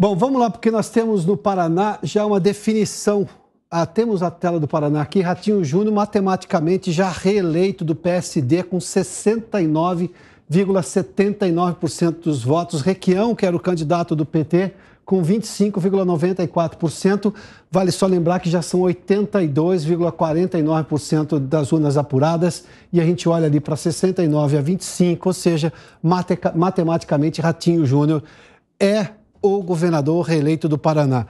Bom, vamos lá, porque nós temos no Paraná já uma definição. Ah, temos a tela do Paraná aqui. Ratinho Júnior, matematicamente, já reeleito do PSD com 69,79% dos votos. Requião, que era o candidato do PT, com 25,94%. Vale só lembrar que já são 82,49% das urnas apuradas e a gente olha ali para 69 a 25, ou seja, matematicamente Ratinho Júnior é o governador reeleito do Paraná.